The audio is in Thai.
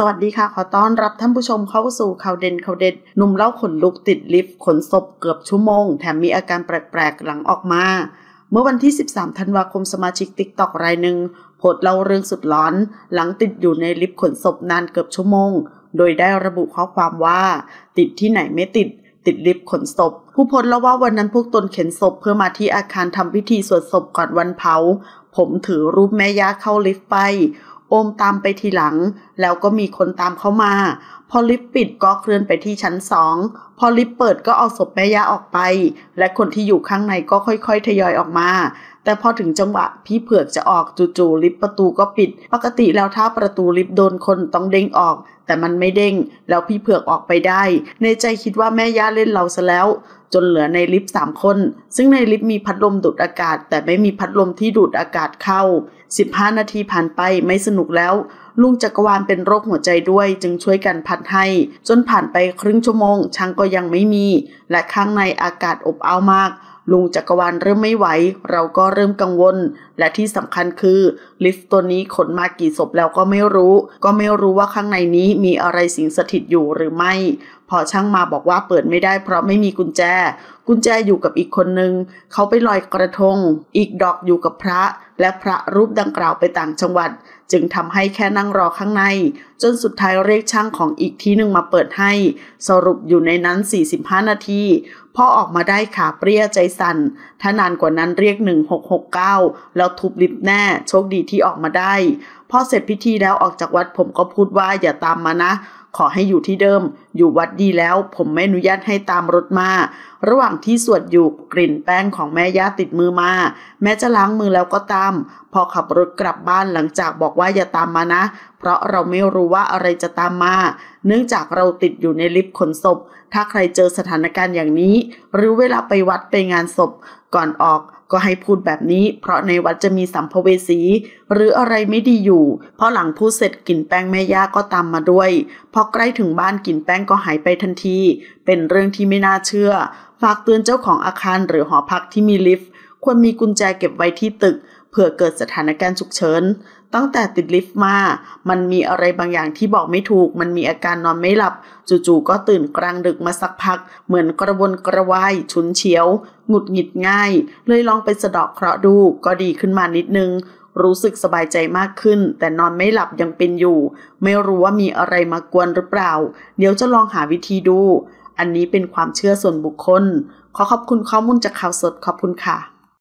สวัสดีค่ะขอต้อนรับท่านผู้ชมเข้าสู่ข่าวเด่นข่าวเด็ดหนุ่มเล่าขนลุกติดลิฟต์ขนศพเกือบชั่วโมงแถมมีอาการแปลกๆหลังออกมา เมื่อวันที่ 13 ธันวาคมสมาชิกติ๊กตอกรายหนึ่งโพสเล่าเรื่องสุดร้อน หลังติดอยู่ในลิฟต์ขนศพนานเกือบชั่วโมง โดยได้ระบุข้อความว่า ติดที่ไหนไม่ติด ติดลิฟต์ขนศพ ผู้โพสเล่าว่าวันนั้นพวกตนเข็นศพเพื่อมาที่อาคารทำพิธีสวดศพก่อนวันเผา ผมถือรูปแม่ย่าเข้าลิฟต์ไปโอมตามไปทีหลัง แล้วก็มีคนตามเข้ามา พอลิฟต์ปิดก็เคลื่อนไปที่ชั้นสองพอลิฟต์เปิดก็เอาศพแม่ย่าออกไป และคนที่อยู่ข้างในก็ค่อยๆทยอยออกมา แต่พอถึงจังหวะพี่เผือกจะออกจู่ๆลิฟต์ประตูก็ปิด ปกติแล้วถ้าประตูลิฟต์โดนคนต้องเด้งออก แต่มันไม่เด้งแล้วพี่เผือกออกไปได้ ในใจคิดว่าแม่ย่าเล่นเราซะแล้วจนเหลือในลิฟต์สามคนซึ่งในลิฟต์มีพัดลมดูดอากาศแต่ไม่มีพัดลมที่ดูดอากาศเข้า15นาทีผ่านไปไม่สนุกแล้วลุงจักรวาลเป็นโรคหัวใจด้วย จึงช่วยกันพัดให้จนผ่านไปครึ่งชั่วโมง ช่างก็ยังไม่มี และข้างในอากาศอบอ้าวมาก ลุงจักรวาลเริ่มไม่ไหว เราก็เริ่มกังวล และที่สำคัญคือ ลิฟต์ตัวนี้ขนมากี่ศพแล้วก็ไม่รู้ ก็ไม่รู้ว่าข้างในนี้มีอะไรสิงสถิตอยู่หรือไม่พอช่างมาบอกว่าเปิดไม่ได้เพราะไม่มีกุญแจ กุญแจอยู่กับอีกคนนึงเขาไปลอยกระทง อีกดอกอยู่กับพระและพระรูปดังกล่าวไปต่างจังหวัด จึงทำให้แค่นั่งรอข้างใน จนสุดท้ายเรียกช่างของอีกที่หนึ่งมาเปิดให้ สรุปอยู่ในนั้น 45 นาทีพอออกมาได้ขาเปรี้ยใจสัน่นถ้านานกว่านั้นเรียก 1669 แล้วทุบลิฟต์แน่ โชคดีที่ออกมาได้พอเสร็จพิธีแล้วออกจากวัดผมก็พูดว่าอย่าตามมานะ ขอให้อยู่ที่เดิม อยู่วัดดีแล้ว ผมไม่อนุญาตให้ตามรถมาระหว่างที่สวดอยู่กลิ่นแป้งของแม่ย่าติดมือมาแม้จะล้างมือแล้วก็ตามำพอขับรถกลับบ้านหลังจากบอกว่าอย่าตามมานะ เพราะเราไม่รู้ว่าอะไรจะตามมา เนื่องจากเราติดอยู่ในลิฟต์ขนศพ ถ้าใครเจอสถานการณ์อย่างนี้ หรือเวลาไปวัดไปงานศพ ก่อนออกก็ให้พูดแบบนี้ เพราะในวัดจะมีสัมภเวสีหรืออะไรไม่ดีอยู่ เพราะหลังพูดเสร็จกลิ่นแป้งแม่ย่าก็ตามมาด้วย พอใกล้ถึงบ้านกลิ่นแป้งก็หายไปทันที เป็นเรื่องที่ไม่น่าเชื่อ ฝากเตือนเจ้าของอาคารหรือหอพักที่มีลิฟต์ควรมีกุญแจเก็บไว้ที่ตึกเผื่อเกิดสถานการณ์ฉุกเฉิน ตั้งแต่ติดลิฟต์มา มันมีอะไรบางอย่างที่บอกไม่ถูก มันมีอาการนอนไม่หลับ จู่ๆก็ตื่นกลางดึกมาสักพัก เหมือนกระวนกระวายชุนเฉียวหงุดหงิดง่ายเลยลองไปสะดอกเคราะห์ดูก็ดีขึ้นมานิดนึง รู้สึกสบายใจมากขึ้น แต่นอนไม่หลับยังเป็นอยู่ ไม่รู้ว่ามีอะไรมากวนหรือเปล่าเดี๋ยวจะลองหาวิธีดู อันนี้เป็นความเชื่อส่วนบุคคล ขอขอบคุณข้อมูลจากข่าวสดขอบคุณค่ะ